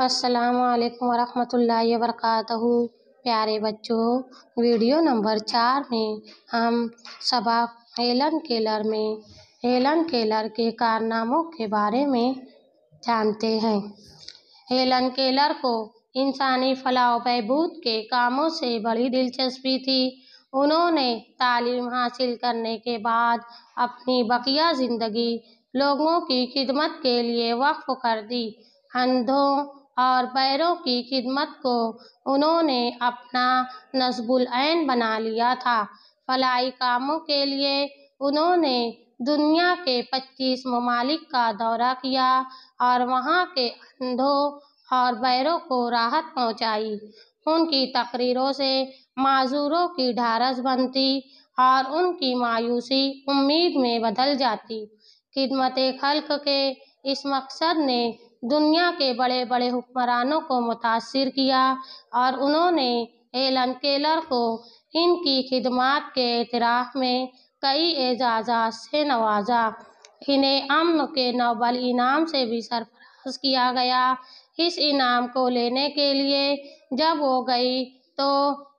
असलकम वरहमल वर्क प्यारे बच्चों वीडियो नंबर चार में हम सबक हेलन केलर में हेलन केलर के कारनामों के बारे में जानते हैं हेलन केलर को इंसानी फलाह बहबूद के कामों से बड़ी दिलचस्पी थी उन्होंने तालीम हासिल करने के बाद अपनी बकिया ज़िंदगी लोगों की खिदमत के लिए वक्फ कर दी अंधों और पैरों की खिदमत को उन्होंने अपना नस्बुलैन बना लिया था फलाई कामों के लिए उन्होंने दुनिया के 25 ममालिक का दौरा किया और वहाँ के अंधों और बैरों को राहत पहुँचाई उनकी तकरीरों से माजूरों की ढारस बनती और उनकी मायूसी उम्मीद में बदल जाती खिदमत खल्क के इस मकसद ने दुनिया के बड़े बड़े हुक्मरानों को मुतासर किया और उन्होंने एलन केलर को इनकी खिदमत के इतराफ़ में कई एजाजा से नवाजा इन्हें अमन के नोबल इनाम से भी सरफराज किया गया इस इनाम को लेने के लिए जब वो गई तो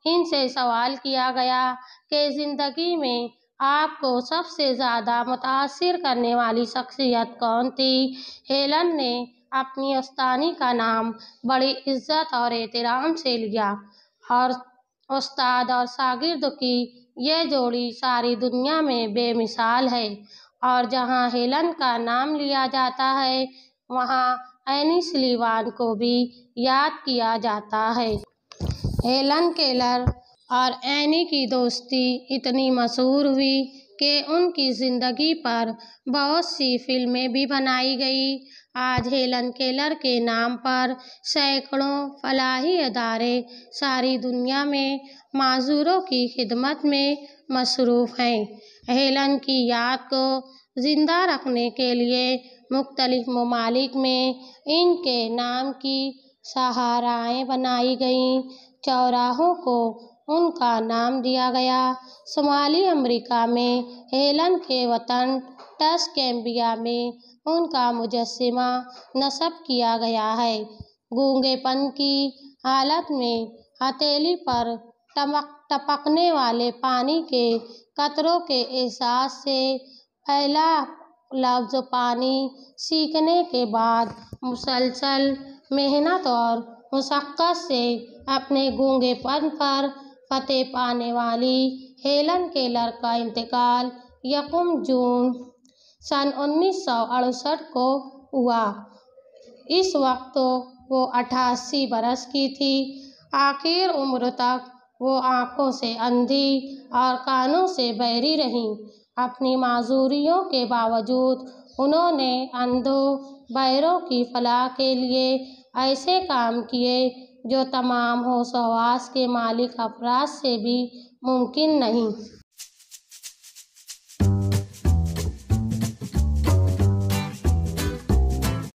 इनसे सवाल किया गया कि ज़िंदगी में आपको सबसे ज़्यादा मुतासर करने वाली शख्सियत कौन थी हेलन ने अपनी उस्तानी का नाम बड़ी इज्जत और एहतराम से लिया और उस्ताद और शागिर्द की यह जोड़ी सारी दुनिया में बेमिसाल है और जहाँ हेलन का नाम लिया जाता है वहाँ एनी सलीवान को भी याद किया जाता है हेलन केलर और एनी की दोस्ती इतनी मशहूर हुई के उनकी ज़िंदगी पर बहुत सी फिल्में भी बनाई गई आज हेलन केलर के नाम पर सैकड़ों फलाही अदारे सारी दुनिया में माजूरों की खिदमत में मसरूफ़ हैं हेलन की याद को ज़िंदा रखने के लिए मुख्तलिफ़ ममालिक में इनके नाम की सहाराएँ बनाई गईं चौराहों को उनका नाम दिया गया शुमाली अमेरिका में हेलन के वतन टस कैम्बिया में उनका मुजस्मा नस्ब किया गया है गूंगेपन की हालत में हथेली पर टमक टपकने वाले पानी के कतरों के एहसास से पहला लफ्ज़ पानी सीखने के बाद मुसलसल मेहनत और मुशक्क़त से अपने गूंगेपन पर फतेह पाने वाली हेलन केलर का इंतकाल यकुम जून सन उन्नीस को हुआ इस वक्त तो वो अठासी बरस की थी आखिर उम्र तक वो आंखों से अंधी और कानों से बहरी रहीं अपनी माजूरियों के बावजूद उन्होंने अंधों बैरों की फलाह के लिए ऐसे काम किए जो तमाम होशहवास के मालिक अफराद से भी मुमकिन नहीं